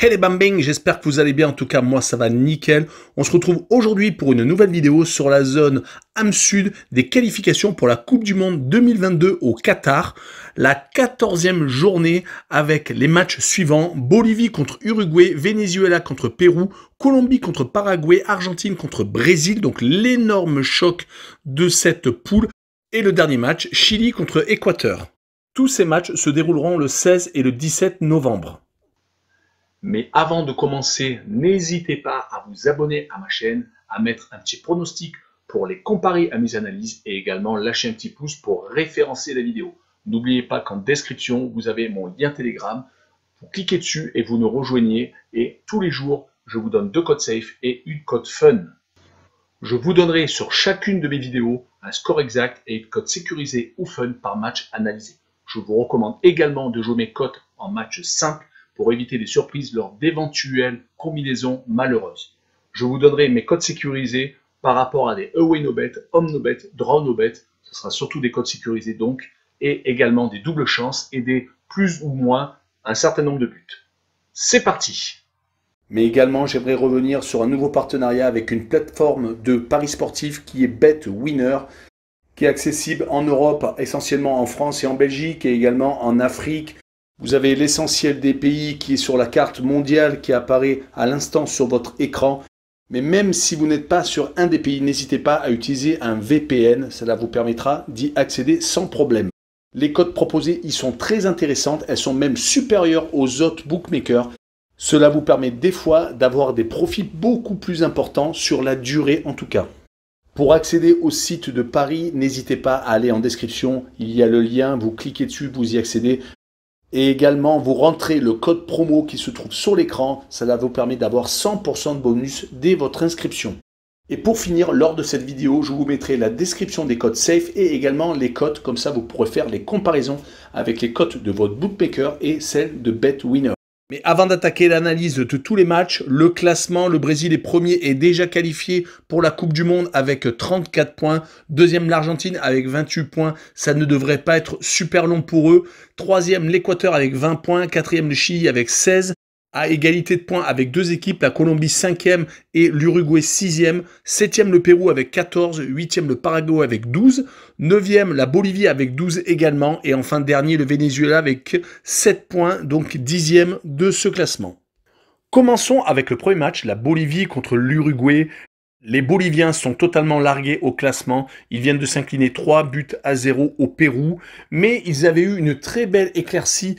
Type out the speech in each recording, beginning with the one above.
Hey les j'espère que vous allez bien, en tout cas moi ça va nickel. On se retrouve aujourd'hui pour une nouvelle vidéo sur la zone Am sud des qualifications pour la Coupe du Monde 2022 au Qatar. La 14e journée avec les matchs suivants, Bolivie contre Uruguay, Venezuela contre Pérou, Colombie contre Paraguay, Argentine contre Brésil, donc l'énorme choc de cette poule. Et le dernier match, Chili contre Équateur. Tous ces matchs se dérouleront le 16 et le 17 novembre. Mais avant de commencer, n'hésitez pas à vous abonner à ma chaîne, à mettre un petit pronostic pour les comparer à mes analyses et également lâcher un petit pouce pour référencer la vidéo. N'oubliez pas qu'en description, vous avez mon lien Telegram. Vous cliquez dessus et vous nous rejoignez. Et tous les jours, je vous donne deux codes safe et une code fun. Je vous donnerai sur chacune de mes vidéos un score exact et une code sécurisée ou fun par match analysé. Je vous recommande également de jouer mes codes en match simple pour éviter des surprises lors d'éventuelles combinaisons malheureuses. Je vous donnerai mes codes sécurisés par rapport à des away no bet, home no bet, draw no bet. Ce sera surtout des codes sécurisés donc, et également des doubles chances et des plus ou moins un certain nombre de buts. C'est parti mais également, j'aimerais revenir sur un nouveau partenariat avec une plateforme de paris sportifs qui est Bet Winner, qui est accessible en Europe, essentiellement en France et en Belgique, et également en Afrique, vous avez l'essentiel des pays qui est sur la carte mondiale qui apparaît à l'instant sur votre écran. Mais même si vous n'êtes pas sur un des pays, n'hésitez pas à utiliser un VPN. Cela vous permettra d'y accéder sans problème. Les codes proposés y sont très intéressantes. Elles sont même supérieures aux autres bookmakers. Cela vous permet des fois d'avoir des profits beaucoup plus importants sur la durée en tout cas. Pour accéder au site de Paris, n'hésitez pas à aller en description, il y a le lien, vous cliquez dessus, vous y accédez. Et également, vous rentrez le code promo qui se trouve sur l'écran. Cela vous permet d'avoir 100% de bonus dès votre inscription. Et pour finir, lors de cette vidéo, je vous mettrai la description des codes safe et également les codes, comme ça vous pourrez faire les comparaisons avec les codes de votre bookmaker et celles de BetWinner. Mais avant d'attaquer l'analyse de tous les matchs, le classement, le Brésil est premier et déjà qualifié pour la Coupe du Monde avec 34 points. Deuxième l'Argentine avec 28 points. Ça ne devrait pas être super long pour eux. Troisième l'Équateur avec 20 points. Quatrième le Chili avec 16 à égalité de points avec deux équipes, la Colombie 5e et l'Uruguay 6e, 7e le Pérou avec 14, 8e le Paraguay avec 12, 9e la Bolivie avec 12 également, et enfin dernier le Venezuela avec 7 points, donc 10e de ce classement. Commençons avec le premier match, la Bolivie contre l'Uruguay. Les Boliviens sont totalement largués au classement. Ils viennent de s'incliner 3 buts à 0 au Pérou. Mais ils avaient eu une très belle éclaircie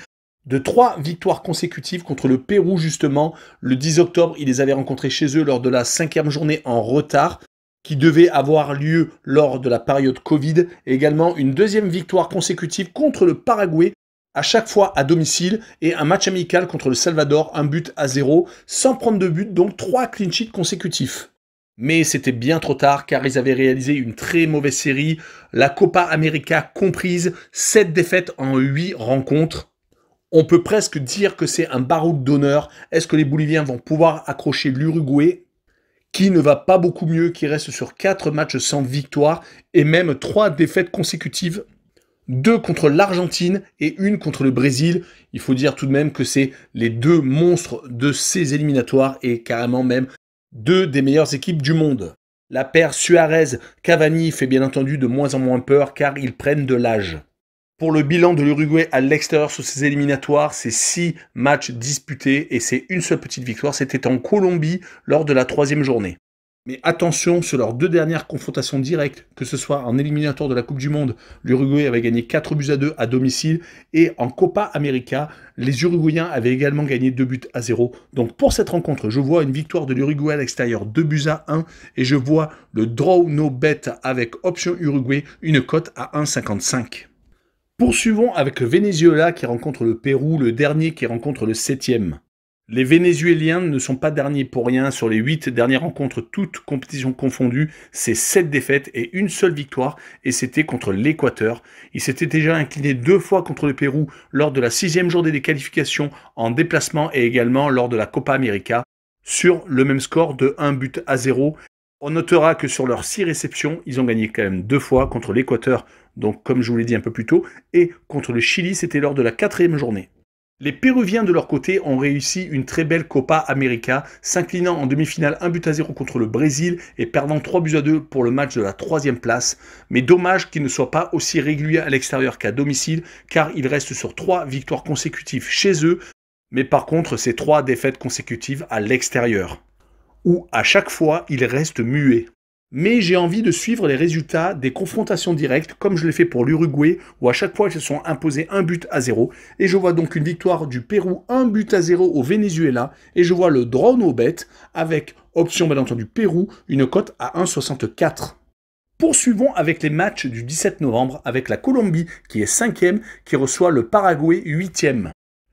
de trois victoires consécutives contre le Pérou justement. Le 10 octobre, ils les avaient rencontrés chez eux lors de la cinquième journée en retard qui devait avoir lieu lors de la période Covid également une deuxième victoire consécutive contre le Paraguay à chaque fois à domicile et un match amical contre le Salvador, un but à zéro, sans prendre de but, donc trois clean sheets consécutifs. Mais c'était bien trop tard car ils avaient réalisé une très mauvaise série, la Copa América comprise, sept défaites en huit rencontres on peut presque dire que c'est un baroud d'honneur. Est-ce que les Boliviens vont pouvoir accrocher l'Uruguay qui ne va pas beaucoup mieux, qui reste sur 4 matchs sans victoire et même 3 défaites consécutives. deux contre l'Argentine et une contre le Brésil. Il faut dire tout de même que c'est les deux monstres de ces éliminatoires et carrément même deux des meilleures équipes du monde. La paire Suarez-Cavani fait bien entendu de moins en moins peur car ils prennent de l'âge. Pour le bilan de l'Uruguay à l'extérieur sur ses éliminatoires, c'est 6 matchs disputés et c'est une seule petite victoire. C'était en Colombie lors de la troisième journée. Mais attention, sur leurs deux dernières confrontations directes, que ce soit en éliminatoire de la Coupe du Monde, l'Uruguay avait gagné 4 buts à 2 à domicile, et en Copa América, les Uruguayens avaient également gagné 2 buts à 0. Donc pour cette rencontre, je vois une victoire de l'Uruguay à l'extérieur 2 buts à 1, et je vois le draw no bet avec option Uruguay, une cote à 1,55. Poursuivons avec le Venezuela qui rencontre le Pérou, le dernier qui rencontre le septième. Les Vénézuéliens ne sont pas derniers pour rien. Sur les huit dernières rencontres, toutes compétitions confondues, c'est sept défaites et une seule victoire, et c'était contre l'Équateur. Ils s'étaient déjà inclinés deux fois contre le Pérou lors de la sixième journée des qualifications en déplacement et également lors de la Copa América sur le même score de 1 but à 0. On notera que sur leurs six réceptions, ils ont gagné quand même deux fois contre l'Équateur donc comme je vous l'ai dit un peu plus tôt, et contre le Chili, c'était lors de la quatrième journée. Les Péruviens de leur côté ont réussi une très belle Copa América, s'inclinant en demi-finale 1 but à 0 contre le Brésil et perdant 3 buts à 2 pour le match de la troisième place. Mais dommage qu'ils ne soient pas aussi réguliers à l'extérieur qu'à domicile, car ils restent sur 3 victoires consécutives chez eux, mais par contre c'est 3 défaites consécutives à l'extérieur, où à chaque fois ils restent muets mais j'ai envie de suivre les résultats des confrontations directes comme je l'ai fait pour l'Uruguay où à chaque fois ils se sont imposés un but à zéro et je vois donc une victoire du Pérou un but à zéro au Venezuela et je vois le drone au bêtes avec option bien entendu Pérou une cote à 1,64. Poursuivons avec les matchs du 17 novembre avec la Colombie qui est 5 qui reçoit le Paraguay 8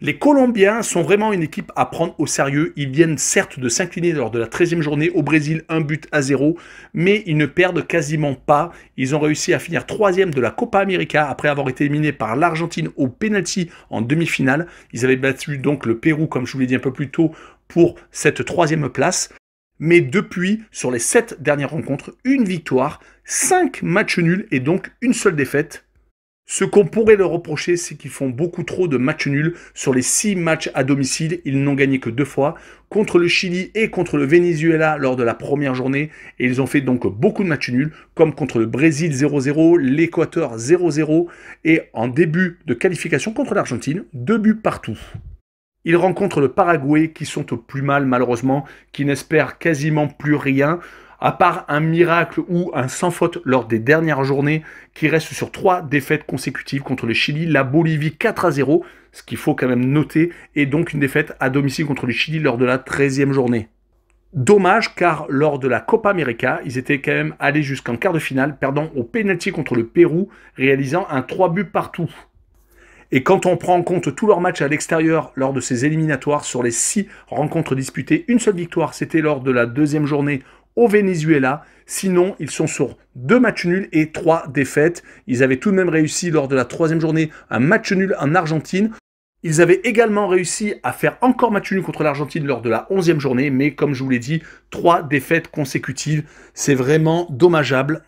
les Colombiens sont vraiment une équipe à prendre au sérieux. Ils viennent certes de s'incliner lors de la 13e journée au Brésil, un but à zéro, mais ils ne perdent quasiment pas. Ils ont réussi à finir troisième de la Copa América après avoir été éliminés par l'Argentine au pénalty en demi-finale. Ils avaient battu donc le Pérou, comme je vous l'ai dit un peu plus tôt, pour cette troisième place. Mais depuis, sur les 7 dernières rencontres, une victoire, cinq matchs nuls et donc une seule défaite. Ce qu'on pourrait leur reprocher, c'est qu'ils font beaucoup trop de matchs nuls. Sur les 6 matchs à domicile, ils n'ont gagné que deux fois, contre le Chili et contre le Venezuela lors de la première journée. Et ils ont fait donc beaucoup de matchs nuls, comme contre le Brésil 0-0, l'Équateur 0-0, et en début de qualification contre l'Argentine, deux buts partout. Ils rencontrent le Paraguay qui sont au plus mal malheureusement, qui n'espèrent quasiment plus rien à part un miracle ou un sans faute lors des dernières journées, qui reste sur trois défaites consécutives contre le Chili, la Bolivie 4 à 0, ce qu'il faut quand même noter, et donc une défaite à domicile contre le Chili lors de la 13e journée. Dommage car lors de la Copa América, ils étaient quand même allés jusqu'en quart de finale, perdant au pénalty contre le Pérou, réalisant un 3 buts partout. Et quand on prend en compte tous leurs matchs à l'extérieur lors de ces éliminatoires, sur les 6 rencontres disputées, une seule victoire, c'était lors de la deuxième journée au Venezuela. Sinon, ils sont sur deux matchs nuls et trois défaites. Ils avaient tout de même réussi lors de la troisième journée un match nul en Argentine. Ils avaient également réussi à faire encore match nul contre l'Argentine lors de la 11 journée, mais comme je vous l'ai dit, trois défaites consécutives, c'est vraiment dommageable.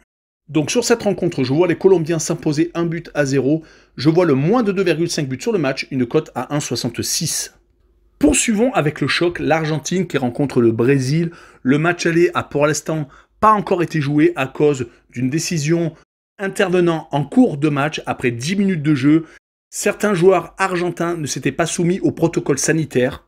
Donc sur cette rencontre, je vois les Colombiens s'imposer un but à zéro, je vois le moins de 2,5 buts sur le match, une cote à 1,66. Poursuivons avec le choc, l'Argentine qui rencontre le Brésil. Le match aller a pour l'instant pas encore été joué à cause d'une décision intervenant en cours de match après 10 minutes de jeu. Certains joueurs argentins ne s'étaient pas soumis au protocole sanitaire.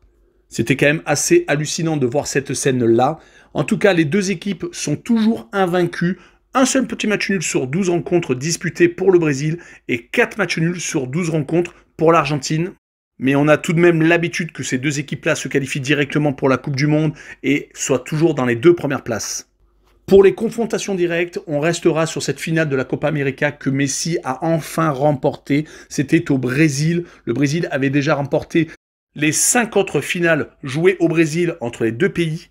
C'était quand même assez hallucinant de voir cette scène-là. En tout cas, les deux équipes sont toujours invaincues. Un seul petit match nul sur 12 rencontres disputées pour le Brésil et 4 matchs nuls sur 12 rencontres pour l'Argentine mais on a tout de même l'habitude que ces deux équipes-là se qualifient directement pour la Coupe du Monde et soient toujours dans les deux premières places. Pour les confrontations directes, on restera sur cette finale de la Copa América que Messi a enfin remportée. C'était au Brésil. Le Brésil avait déjà remporté les cinq autres finales jouées au Brésil entre les deux pays.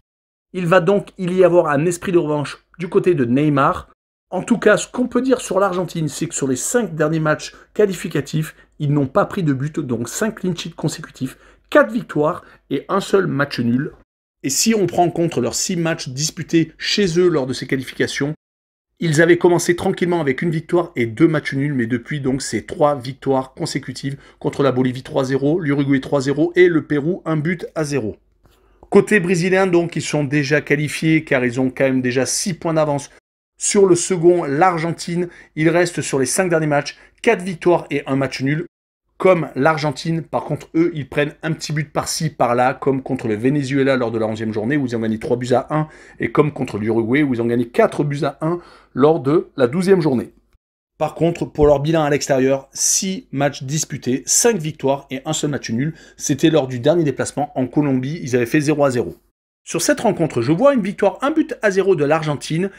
Il va donc y avoir un esprit de revanche du côté de Neymar en tout cas, ce qu'on peut dire sur l'Argentine, c'est que sur les 5 derniers matchs qualificatifs, ils n'ont pas pris de but, donc 5 clean sheets consécutifs, 4 victoires et un seul match nul. Et si on prend en compte leurs 6 matchs disputés chez eux lors de ces qualifications, ils avaient commencé tranquillement avec une victoire et deux matchs nuls, mais depuis donc ces 3 victoires consécutives contre la Bolivie 3-0, l'Uruguay 3-0 et le Pérou 1 but à 0. Côté brésilien donc, ils sont déjà qualifiés car ils ont quand même déjà 6 points d'avance sur le second, l'Argentine, il reste sur les 5 derniers matchs, 4 victoires et 1 match nul. Comme l'Argentine, par contre, eux, ils prennent un petit but par-ci, par-là, comme contre le Venezuela lors de la 11e journée, où ils ont gagné 3 buts à 1, et comme contre l'Uruguay, où ils ont gagné 4 buts à 1 lors de la 12e journée. Par contre, pour leur bilan à l'extérieur, 6 matchs disputés, 5 victoires et un seul match nul. C'était lors du dernier déplacement en Colombie, ils avaient fait 0 à 0. Sur cette rencontre, je vois une victoire 1 but à 0 de l'Argentine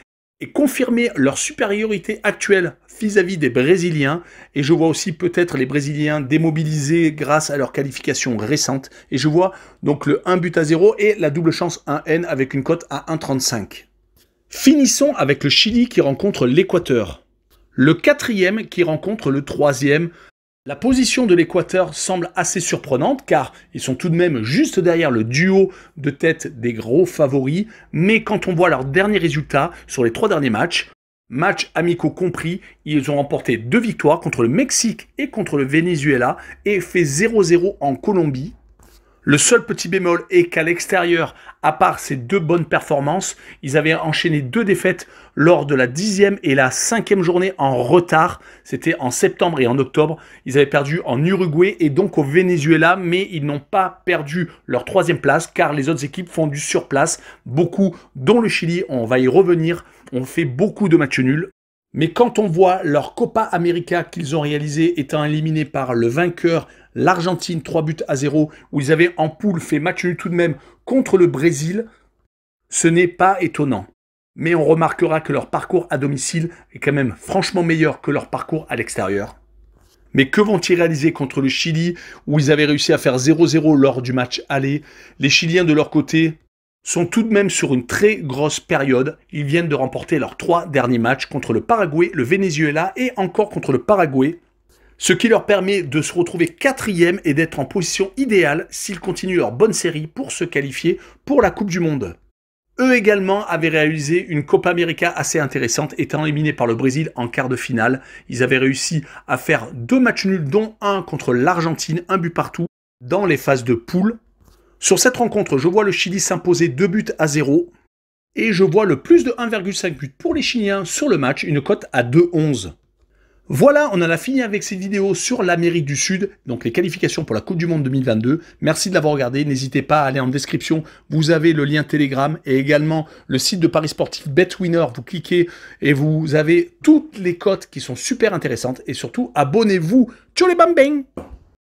et confirmer leur supériorité actuelle vis-à-vis des Brésiliens. Et je vois aussi peut-être les Brésiliens démobilisés grâce à leur qualification récente. Et je vois donc le 1 but à 0 et la double chance 1N avec une cote à 1,35. Finissons avec le Chili qui rencontre l'Équateur. Le quatrième qui rencontre le troisième la position de l'Équateur semble assez surprenante car ils sont tout de même juste derrière le duo de tête des gros favoris, mais quand on voit leurs derniers résultats sur les trois derniers matchs, matchs amicaux compris, ils ont remporté deux victoires contre le Mexique et contre le Venezuela et fait 0-0 en Colombie le seul petit bémol est qu'à l'extérieur, à part ces deux bonnes performances, ils avaient enchaîné deux défaites lors de la dixième et la cinquième journée en retard. C'était en septembre et en octobre. Ils avaient perdu en Uruguay et donc au Venezuela, mais ils n'ont pas perdu leur troisième place car les autres équipes font du surplace. Beaucoup, dont le Chili, on va y revenir, On fait beaucoup de matchs nuls. Mais quand on voit leur Copa América qu'ils ont réalisé étant éliminé par le vainqueur l'Argentine 3 buts à 0, où ils avaient en poule fait match nul tout de même contre le Brésil, ce n'est pas étonnant. Mais on remarquera que leur parcours à domicile est quand même franchement meilleur que leur parcours à l'extérieur. Mais que vont-ils réaliser contre le Chili, où ils avaient réussi à faire 0-0 lors du match aller Les Chiliens, de leur côté, sont tout de même sur une très grosse période. Ils viennent de remporter leurs trois derniers matchs contre le Paraguay, le Venezuela et encore contre le Paraguay ce qui leur permet de se retrouver quatrième et d'être en position idéale s'ils continuent leur bonne série pour se qualifier pour la Coupe du Monde. Eux également avaient réalisé une Copa América assez intéressante, étant éliminés par le Brésil en quart de finale. Ils avaient réussi à faire deux matchs nuls, dont un contre l'Argentine, un but partout, dans les phases de poule. Sur cette rencontre, je vois le Chili s'imposer deux buts à zéro et je vois le plus de 1,5 but pour les Chiliens sur le match, une cote à 2,11. Voilà, on en a fini avec cette vidéo sur l'Amérique du Sud, donc les qualifications pour la Coupe du Monde 2022. Merci de l'avoir regardé. N'hésitez pas à aller en description. Vous avez le lien Telegram et également le site de Paris Sportif BetWinner. Vous cliquez et vous avez toutes les cotes qui sont super intéressantes. Et surtout, abonnez-vous. Tchou les bambins